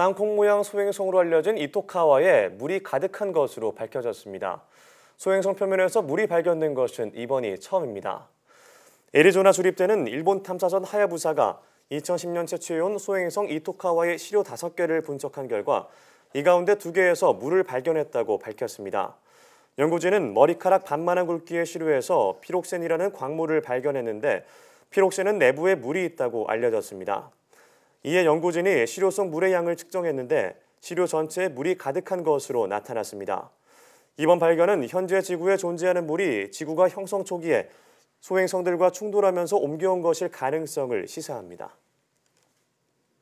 땅콩 모양 소행성으로 알려진 이토카와에 물이 가득한 것으로 밝혀졌습니다. 소행성 표면에서 물이 발견된 것은 이번이 처음입니다. 애리조나 주립대는 일본 탐사선 하야부사가 2010년 채취해온 소행성 이토카와의 시료 5개를 분석한 결과 이 가운데 2개에서 물을 발견했다고 밝혔습니다. 연구진은 머리카락 반만한 굵기의 시료에서 피록센이라는 광물을 발견했는데 피록센은 내부에 물이 있다고 알려졌습니다. 이에 연구진이 시료성 물의 양을 측정했는데 시료 전체에 물이 가득한 것으로 나타났습니다. 이번 발견은 현재 지구에 존재하는 물이 지구가 형성 초기에 소행성들과 충돌하면서 옮겨온 것일 가능성을 시사합니다.